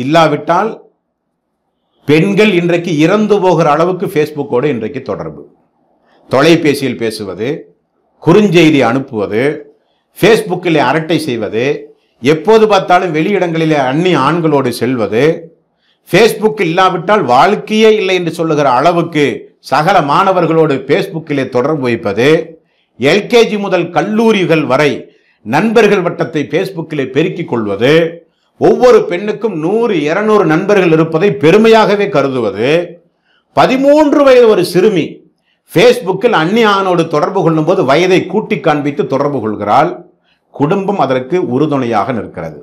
இல்லாவிட்டால் பெண்கள் இன்றைக்கு இறந்து போகிற அளவுக்கு ஃபேஸ்புக்கோடு இன்றைக்கு தொடர்பு தொலைபேசியில் பேசுவது குறுஞ்செய்தி அனுப்புவது ஃபேஸ்புக்கில் அரட்டை செய்வது எப்போது பார்த்தாலும் வெளியிடங்களிலே அண்ணி ஆண்களோடு செல்வது ஃபேஸ்புக் இல்லாவிட்டால் வாழ்க்கையே இல்லை என்று சொல்லுகிற அளவுக்கு சகல மாணவர்களோடு ஃபேஸ்புக்கிலே தொடர்பு வைப்பது எல்கேஜி முதல் கல்லூரிகள் வரை நண்பர்கள் வட்டத்தை ஃபேஸ்புக்கிலே பெருக்கிக் கொள்வது ஒவ்வொரு பெண்ணுக்கும் நூறு இருநூறு நண்பர்கள் இருப்பதை பெருமையாகவே கருதுவது பதிமூன்று வயது ஒரு சிறுமி ஃபேஸ்புக்கில் அந்நியானோடு தொடர்பு கொள்ளும்போது வயதை கூட்டி காண்பித்து தொடர்பு கொள்கிறாள் குடும்பம் அதற்கு உறுதுணையாக நிற்கிறது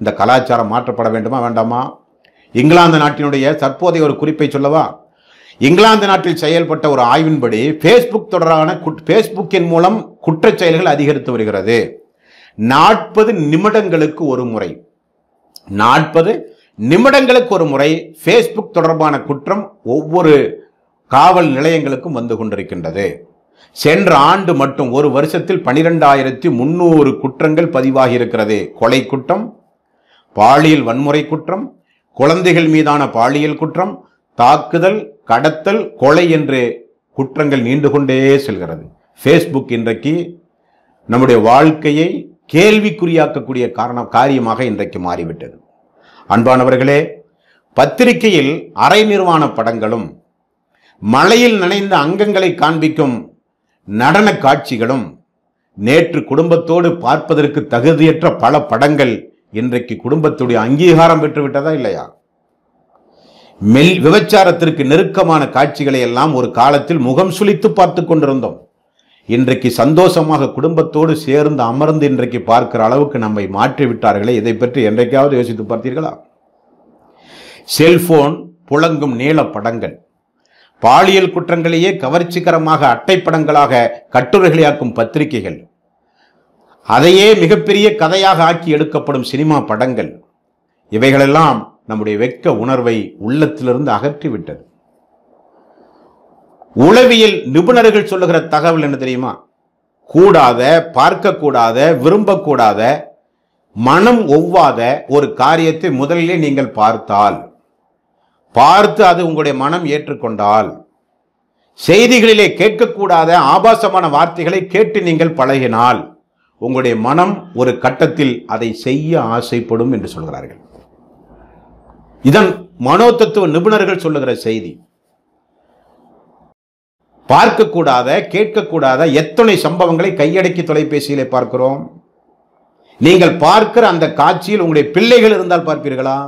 இந்த கலாச்சாரம் மாற்றப்பட வேண்டுமா வேண்டாமா இங்கிலாந்து நாட்டினுடைய தற்போதைய ஒரு குறிப்பை சொல்லவா இங்கிலாந்து நாட்டில் செயல்பட்ட ஒரு ஆய்வின்படி ஃபேஸ்புக் தொடரான ஃபேஸ்புக்கின் மூலம் குற்றச் செயல்கள் அதிகரித்து வருகிறது நாற்பது நிமிடங்களுக்கு ஒரு முறை நாற்பது நிமிடங்களுக்கு ஒரு முறை ஃபேஸ்புக் தொடர்பான குற்றம் ஒவ்வொரு காவல் நிலையங்களுக்கும் வந்து கொண்டிருக்கின்றது சென்ற ஆண்டு மட்டும் ஒரு வருஷத்தில் பனிரெண்டாயிரத்தி முன்னூறு குற்றங்கள் பதிவாகியிருக்கிறது கொலை குற்றம் பாலியல் வன்முறை குற்றம் குழந்தைகள் மீதான பாலியல் குற்றம் தாக்குதல் கடத்தல் கொலை என்று குற்றங்கள் நீண்டு கொண்டே செல்கிறது ஃபேஸ்புக் இன்றைக்கு நம்முடைய வாழ்க்கையை கேள்விக்குறியாக்கக்கூடிய காரணம் காரியமாக இன்றைக்கு மாறிவிட்டது அன்பானவர்களே பத்திரிகையில் அரை நிர்வாண படங்களும் மலையில் நனைந்த அங்கங்களை காண்பிக்கும் நடன காட்சிகளும் நேற்று குடும்பத்தோடு பார்ப்பதற்கு தகுதியற்ற பல படங்கள் இன்றைக்கு குடும்பத்துடைய அங்கீகாரம் பெற்றுவிட்டதா இல்லையா மெல் விபச்சாரத்திற்கு நெருக்கமான காட்சிகளை எல்லாம் ஒரு காலத்தில் முகம் சுழித்து பார்த்து கொண்டிருந்தோம் இன்றைக்கு சந்தோஷமாக குடும்பத்தோடு சேர்ந்து அமர்ந்து இன்றைக்கு பார்க்கிற அளவுக்கு நம்மை மாற்றி விட்டார்களே இதை பற்றி என்றைக்காவது யோசித்து பார்த்தீர்களா செல்போன் புழங்கும் நீள படங்கள் பாலியல் குற்றங்களையே கவர்ச்சிகரமாக அட்டைப்படங்களாக கட்டுரைகளையாக்கும் பத்திரிகைகள் அதையே மிகப்பெரிய கதையாக ஆக்கி எடுக்கப்படும் சினிமா படங்கள் இவைகளெல்லாம் நம்முடைய வெக்க உணர்வை உள்ளத்திலிருந்து அகற்றிவிட்டது உளவியல் நிபுணர்கள் சொல்லுகிற தகவல் என்ன தெரியுமா கூடாத பார்க்கக்கூடாத விரும்பக்கூடாத மனம் ஒவ்வாத ஒரு காரியத்தை முதலிலே நீங்கள் பார்த்தால் பார்த்து அது உங்களுடைய மனம் ஏற்றுக்கொண்டால் செய்திகளிலே கேட்கக்கூடாத ஆபாசமான வார்த்தைகளை கேட்டு நீங்கள் பழகினால் உங்களுடைய மனம் ஒரு கட்டத்தில் அதை செய்ய ஆசைப்படும் என்று சொல்கிறார்கள் இதன் மனோ தத்துவ நிபுணர்கள் சொல்லுகிற செய்தி பார்க்கக்கூடாத கேட்கக்கூடாத எத்தனை சம்பவங்களை கையடக்கி தொலைபேசியிலே பார்க்கிறோம் நீங்கள் பார்க்கிற அந்த காட்சியில் உங்களுடைய பிள்ளைகள் இருந்தால் பார்ப்பீர்களா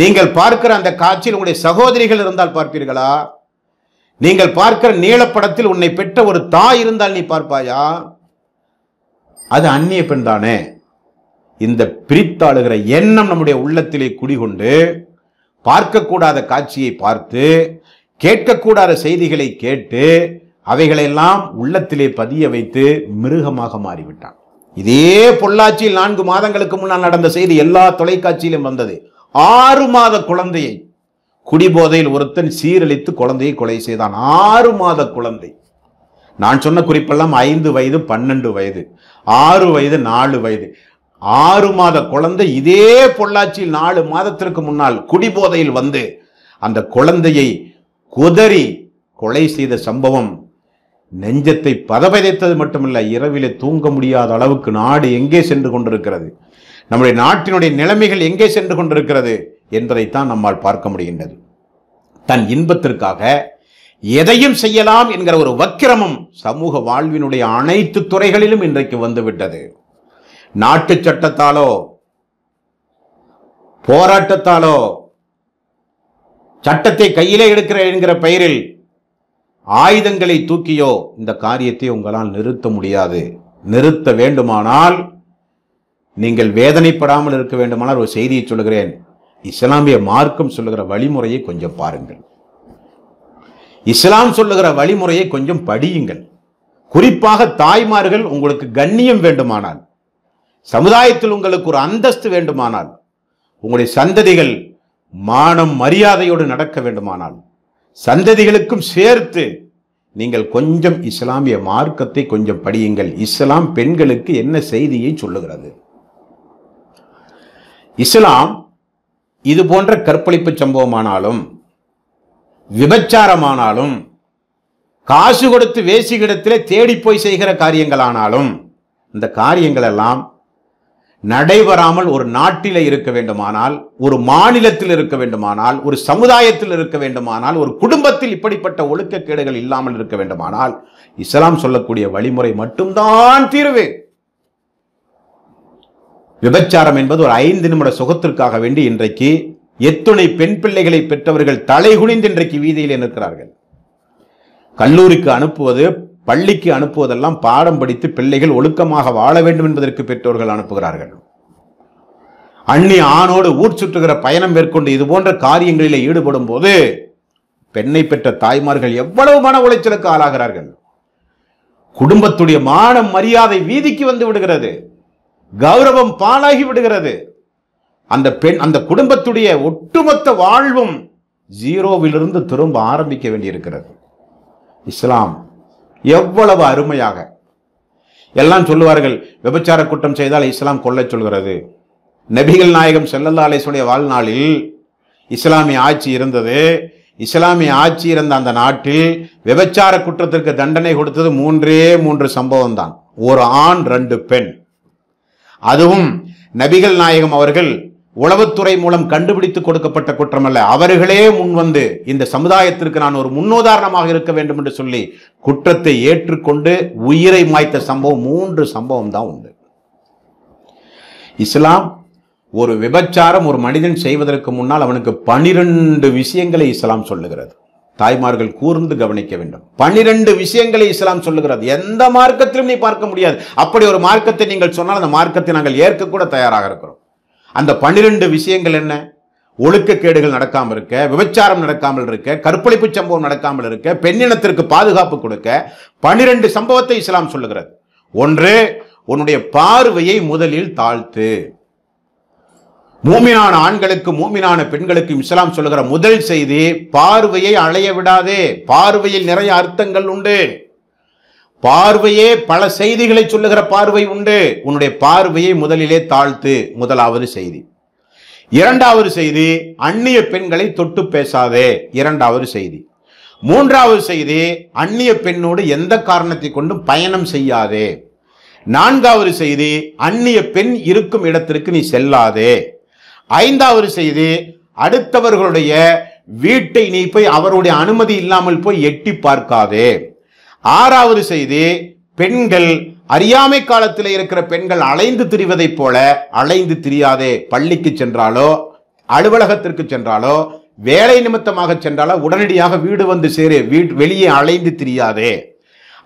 நீங்கள் பார்க்கிற அந்த காட்சியில் உங்களுடைய சகோதரிகள் இருந்தால் பார்ப்பீர்களா நீங்கள் பார்க்கிற நீளப்படத்தில் உன்னை பெற்ற ஒரு தாய் இருந்தால் நீ பார்ப்பாயா அது அந்நிய பெண் தானே இந்த பிரித்தாளுகிற எண்ணம் நம்முடைய உள்ளத்திலே குடிகொண்டு பார்க்கக்கூடாத காட்சியை பார்த்து கேட்கக்கூடாத செய்திகளை கேட்டு அவைகளெல்லாம் உள்ளத்திலே பதிய வைத்து மிருகமாக மாறிவிட்டான் இதே பொள்ளாச்சியில் நான்கு மாதங்களுக்கு முன்னால் நடந்த செய்தி எல்லா தொலைக்காட்சியிலும் வந்தது ஆறு மாத குழந்தையை குடிபோதையில் ஒருத்தன் சீரழித்து குழந்தையை கொலை செய்தான் ஆறு மாத குழந்தை நான் சொன்ன குறிப்பெல்லாம் ஐந்து வயது பன்னெண்டு வயது ஆறு வயது நாலு வயது ஆறு மாத குழந்தை இதே பொள்ளாச்சியில் நாலு மாதத்திற்கு முன்னால் குடிபோதையில் வந்து அந்த குழந்தையை குதறி கொலை செய்த சம்பவம் நெஞ்சத்தை பதபதைத்தது மட்டுமல்ல இரவிலே தூங்க முடியாத அளவுக்கு நாடு எங்கே சென்று கொண்டிருக்கிறது நம்முடைய நாட்டினுடைய நிலைமைகள் எங்கே சென்று கொண்டிருக்கிறது என்பதைத்தான் நம்மால் பார்க்க முடிகின்றது தன் இன்பத்திற்காக எதையும் செய்யலாம் என்கிற ஒரு வக்கிரமம் சமூக வாழ்வினுடைய அனைத்து துறைகளிலும் இன்றைக்கு வந்துவிட்டது நாட்டு சட்டத்தாலோ போராட்டத்தாலோ சட்டத்தை கையிலே எடுக்கிற என்கிற பெயரில் ஆயுதங்களை தூக்கியோ இந்த காரியத்தை உங்களால் நிறுத்த முடியாது நிறுத்த வேண்டுமானால் நீங்கள் வேதனைப்படாமல் இருக்க வேண்டுமானால் ஒரு செய்தியை சொல்கிறேன் இஸ்லாமிய மார்க்கம் சொல்லுகிற வழிமுறையை கொஞ்சம் பாருங்கள் இஸ்லாம் சொல்லுகிற வழிமுறையை கொஞ்சம் படியுங்கள் குறிப்பாக தாய்மார்கள் உங்களுக்கு கண்ணியம் வேண்டுமானால் சமுதாயத்தில் உங்களுக்கு ஒரு அந்தஸ்து வேண்டுமானால் உங்களுடைய சந்ததிகள் மானம் மரியாதையோடு நடக்க வேண்டுமானால் சந்ததிகளுக்கும் சேர்த்து நீங்கள் கொஞ்சம் இஸ்லாமிய மார்க்கத்தை கொஞ்சம் படியுங்கள் இஸ்லாம் பெண்களுக்கு என்ன செய்தியை சொல்லுகிறது இஸ்லாம் இது போன்ற கற்பழிப்பு சம்பவமானாலும் விபச்சாரமானாலும் காசு கொடுத்து வேசிகிடத்திலே தேடி போய் செய்கிற காரியங்களானாலும் இந்த காரியங்கள் எல்லாம் நடைபெறாமல் ஒரு நாட்டில் இருக்க வேண்டுமானால் ஒரு மாநிலத்தில் இருக்க வேண்டுமானால் ஒரு சமுதாயத்தில் இருக்க வேண்டுமானால் ஒரு குடும்பத்தில் இப்படிப்பட்ட ஒழுக்கக்கேடுகள் இல்லாமல் இருக்க வேண்டுமானால் இஸ்லாம் சொல்லக்கூடிய வழிமுறை மட்டும்தான் தீர்வு விபச்சாரம் என்பது ஒரு ஐந்து நிமிட சுகத்திற்காக வேண்டி இன்றைக்கு எத்துணை பெண் பிள்ளைகளை பெற்றவர்கள் தலைகுனிந்து இன்றைக்கு வீதியில் நிற்கிறார்கள் கல்லூரிக்கு அனுப்புவது பள்ளிக்கு அனுப்புவதெல்லாம் பாடம் படித்து பிள்ளைகள் ஒழுக்கமாக வாழ வேண்டும் என்பதற்கு பெற்றோர்கள் அனுப்புகிறார்கள் அண்ணி ஆணோடு ஊர் சுற்றுகிற பயணம் மேற்கொண்டு இது போன்ற காரியங்களில் ஈடுபடும் போது பெண்ணை பெற்ற தாய்மார்கள் எவ்வளவு மன உளைச்சலுக்கு ஆளாகிறார்கள் குடும்பத்துடைய மானம் மரியாதை வீதிக்கு வந்து விடுகிறது கௌரவம் பாழாகி விடுகிறது அந்த பெண் அந்த குடும்பத்துடைய ஒட்டுமொத்த வாழ்வும் ஜீரோவிலிருந்து திரும்ப ஆரம்பிக்க வேண்டியிருக்கிறது இஸ்லாம் எவ்வளவு அருமையாக எல்லாம் சொல்லுவார்கள் விபச்சார குற்றம் செய்தால் இஸ்லாம் கொல்ல சொல்கிறது நபிகள் நாயகம் செல்லல்லா வாழ்நாளில் இஸ்லாமிய ஆட்சி இருந்தது இஸ்லாமிய ஆட்சி இருந்த அந்த நாட்டில் விபச்சார குற்றத்திற்கு தண்டனை கொடுத்தது மூன்றே மூன்று சம்பவம் தான் ஒரு ஆண் ரெண்டு பெண் அதுவும் நபிகள் நாயகம் அவர்கள் உளவுத்துறை மூலம் கண்டுபிடித்து கொடுக்கப்பட்ட குற்றம் அல்ல அவர்களே முன்வந்து இந்த சமுதாயத்திற்கு நான் ஒரு முன்னுதாரணமாக இருக்க வேண்டும் என்று சொல்லி குற்றத்தை ஏற்றுக்கொண்டு உயிரை மாய்த்த சம்பவம் மூன்று சம்பவம் தான் உண்டு இஸ்லாம் ஒரு விபச்சாரம் ஒரு மனிதன் செய்வதற்கு முன்னால் அவனுக்கு பனிரெண்டு விஷயங்களை இஸ்லாம் சொல்லுகிறது தாய்மார்கள் கூர்ந்து கவனிக்க வேண்டும் பன்னிரண்டு விஷயங்களை இஸ்லாம் சொல்லுகிறது எந்த மார்க்கத்திலும் நீ பார்க்க முடியாது அப்படி ஒரு மார்க்கத்தை நீங்கள் சொன்னால் அந்த மார்க்கத்தை நாங்கள் ஏற்கக்கூட தயாராக இருக்கிறோம் அந்த பன்னிரெண்டு விஷயங்கள் என்ன ஒழுக்கக்கேடுகள் நடக்காமல் இருக்க விபச்சாரம் நடக்காமல் இருக்க கற்பழிப்பு சம்பவம் நடக்காமல் இருக்க பெண்ணினத்திற்கு பாதுகாப்பு கொடுக்க பனிரெண்டு சம்பவத்தை இஸ்லாம் சொல்லுகிறது ஒன்று உன்னுடைய பார்வையை முதலில் தாழ்த்து மூமினான ஆண்களுக்கு மூமினான பெண்களுக்கு இஸ்லாம் சொல்லுகிற முதல் செய்தி பார்வையை அலைய விடாதே பார்வையில் நிறைய அர்த்தங்கள் உண்டு பார்வையே பல செய்திகளை சொல்லுகிற பார்வை உண்டு உன்னுடைய பார்வையை முதலிலே தாழ்த்து முதலாவது செய்தி இரண்டாவது செய்தி அந்நிய பெண்களை தொட்டு பேசாதே இரண்டாவது செய்தி மூன்றாவது செய்தி அந்நிய பெண்ணோடு எந்த காரணத்தை கொண்டும் பயணம் செய்யாதே நான்காவது செய்தி அந்நிய பெண் இருக்கும் இடத்திற்கு நீ செல்லாதே ஐந்தாவது செய்தி அடுத்தவர்களுடைய வீட்டை நீ போய் அவருடைய அனுமதி இல்லாமல் போய் எட்டி பார்க்காதே ஆறாவது செய்தி பெண்கள் அறியாமை காலத்தில் இருக்கிற பெண்கள் அலைந்து திரிவதைப் போல அலைந்து திரியாதே பள்ளிக்கு சென்றாலோ அலுவலகத்திற்கு சென்றாலோ வேலை நிமித்தமாக சென்றாலோ உடனடியாக வீடு வந்து சேரு வீட் வெளியே அலைந்து திரியாதே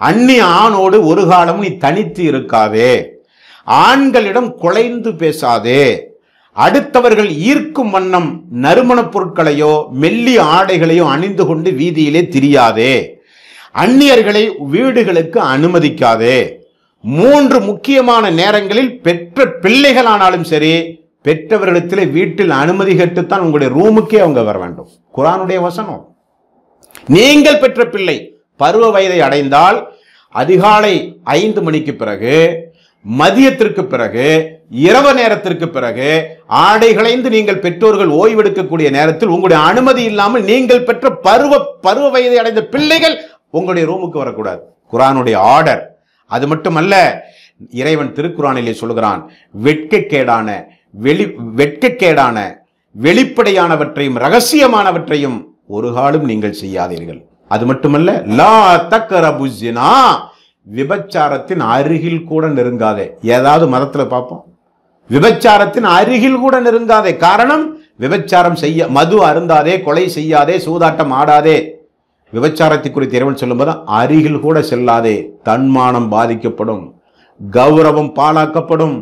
அந்நி ஆணோடு ஒரு காலமும் நீ தனித்து இருக்காதே ஆண்களிடம் குலைந்து பேசாதே அடுத்தவர்கள் ஈர்க்கும் வண்ணம் நறுமணப் பொருட்களையோ மெல்லி ஆடைகளையோ அணிந்து கொண்டு வீதியிலே திரியாதே அந்நியர்களை வீடுகளுக்கு அனுமதிக்காதே மூன்று முக்கியமான நேரங்களில் பெற்ற பிள்ளைகளானாலும் சரி பெற்றவர்களிடத்தில் வீட்டில் அனுமதி கேட்டுத்தான் உங்களுடைய ரூமுக்கே அவங்க வர வேண்டும் குரானுடைய வசனம் நீங்கள் பெற்ற பிள்ளை பருவ வயதை அடைந்தால் அதிகாலை ஐந்து மணிக்கு பிறகு மதியத்திற்கு பிறகு இரவு நேரத்திற்கு பிறகு ஆடைகளைந்து நீங்கள் பெற்றோர்கள் ஓய்வெடுக்கக்கூடிய நேரத்தில் உங்களுடைய அனுமதி இல்லாமல் நீங்கள் பெற்ற பருவ பருவ வயதை அடைந்த பிள்ளைகள் உங்களுடைய ரூமுக்கு வரக்கூடாது குரானுடைய ஆர்டர் அது மட்டுமல்ல இறைவன் திருக்குறானிலே சொல்கிறான் வெட்கக்கேடான வெளி வெட்கக்கேடான வெளிப்படையானவற்றையும் ரகசியமானவற்றையும் ஒரு காலம் நீங்கள் செய்யாதீர்கள் அது மட்டுமல்ல லா தக்கரபுஜினா விபச்சாரத்தின் அருகில் கூட நெருங்காதே ஏதாவது மதத்தில் பார்ப்போம் விபச்சாரத்தின் அருகில் கூட நெருங்காதே காரணம் விபச்சாரம் செய்ய மது அருந்தாதே கொலை செய்யாதே சூதாட்டம் ஆடாதே விபச்சாரத்தை குறித்து இறைவன் சொல்லும்போது அருகில் கூட செல்லாதே தன்மானம் பாதிக்கப்படும் கௌரவம் பாழாக்கப்படும்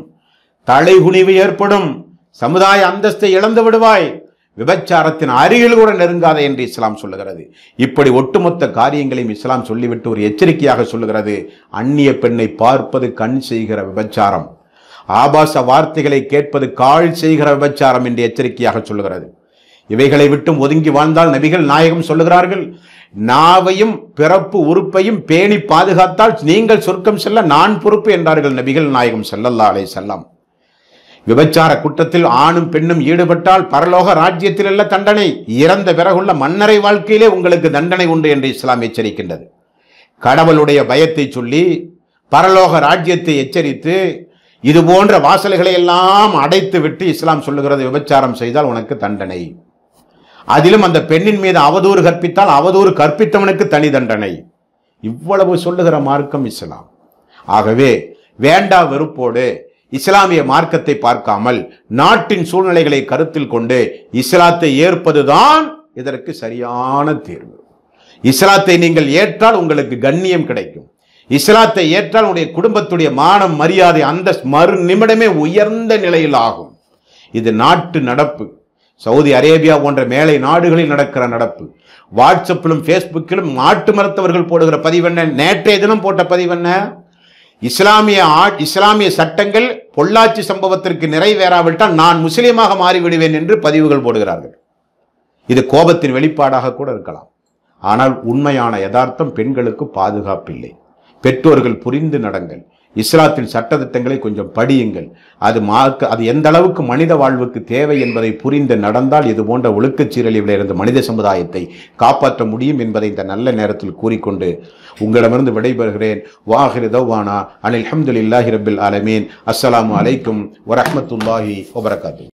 தலைகுனிவு ஏற்படும் சமுதாய அந்தஸ்தை இழந்து விடுவாய் விபச்சாரத்தின் அருகில் கூட நெருங்காதே என்று இஸ்லாம் சொல்லுகிறது இப்படி ஒட்டுமொத்த காரியங்களையும் இஸ்லாம் சொல்லிவிட்டு ஒரு எச்சரிக்கையாக சொல்லுகிறது அந்நிய பெண்ணை பார்ப்பது கண் செய்கிற விபச்சாரம் ஆபாச வார்த்தைகளை கேட்பது கால் செய்கிற விபச்சாரம் என்று எச்சரிக்கையாக சொல்லுகிறது இவைகளை விட்டும் ஒதுங்கி வாழ்ந்தால் நபிகள் நாயகம் சொல்லுகிறார்கள் நாவையும் பிறப்பு உறுப்பையும் பேணி பாதுகாத்தால் நீங்கள் சொர்க்கம் செல்ல நான் பொறுப்பு என்றார்கள் நபிகள் நாயகம் செல்லல்லா அலை செல்லாம் விபச்சார குற்றத்தில் ஆணும் பெண்ணும் ஈடுபட்டால் பரலோக ராஜ்யத்தில் உள்ள தண்டனை இறந்த பிறகுள்ள மன்னரை வாழ்க்கையிலே உங்களுக்கு தண்டனை உண்டு என்று இஸ்லாம் எச்சரிக்கின்றது கடவுளுடைய பயத்தை சொல்லி பரலோக ராஜ்யத்தை எச்சரித்து இது போன்ற வாசல்களை எல்லாம் அடைத்து விட்டு இஸ்லாம் சொல்லுகிறது விபச்சாரம் செய்தால் உனக்கு தண்டனை அதிலும் அந்த பெண்ணின் மீது அவதூறு கற்பித்தால் அவதூறு கற்பித்தவனுக்கு தனி தண்டனை இவ்வளவு சொல்லுகிற மார்க்கம் இஸ்லாம் ஆகவே வேண்டா வெறுப்போடு இஸ்லாமிய மார்க்கத்தை பார்க்காமல் நாட்டின் சூழ்நிலைகளை கருத்தில் கொண்டு இஸ்லாத்தை ஏற்பதுதான் இதற்கு சரியான தீர்வு இஸ்லாத்தை நீங்கள் ஏற்றால் உங்களுக்கு கண்ணியம் கிடைக்கும் இஸ்லாத்தை ஏற்றால் உடைய குடும்பத்துடைய மானம் மரியாதை அந்த மறு நிமிடமே உயர்ந்த நிலையில் ஆகும் இது நாட்டு நடப்பு சவுதி அரேபியா போன்ற மேலை நாடுகளில் நடக்கிற நடப்பு வாட்ஸ்அப்பிலும் ஃபேஸ்புக்கிலும் நாட்டு மருத்துவர்கள் போடுகிற பதிவு என்ன நேற்றைய தினம் போட்ட பதிவு என்ன இஸ்லாமிய இஸ்லாமிய சட்டங்கள் பொள்ளாச்சி சம்பவத்திற்கு நிறைவேறாவிட்டால் நான் முஸ்லீமாக மாறிவிடுவேன் என்று பதிவுகள் போடுகிறார்கள் இது கோபத்தின் வெளிப்பாடாக கூட இருக்கலாம் ஆனால் உண்மையான யதார்த்தம் பெண்களுக்கு பாதுகாப்பில்லை பெற்றோர்கள் புரிந்து நடங்கள் இஸ்லாத்தின் சட்டத்திட்டங்களை கொஞ்சம் படியுங்கள் அது மார்க்க அது எந்த அளவுக்கு மனித வாழ்வுக்கு தேவை என்பதை புரிந்து நடந்தால் இது போன்ற ஒழுக்கச் சீரழிவில் இருந்து மனித சமுதாயத்தை காப்பாற்ற முடியும் என்பதை இந்த நல்ல நேரத்தில் கூறிக்கொண்டு உங்களிடமிருந்து விடைபெறுகிறேன் வாஹிர் தௌவானா அனில் அஹமதுல்லாஹி ரபில் அலமீன் அஸ்லாம் அலைக்கும் வரமத்துல்லாஹி வபரகாத்து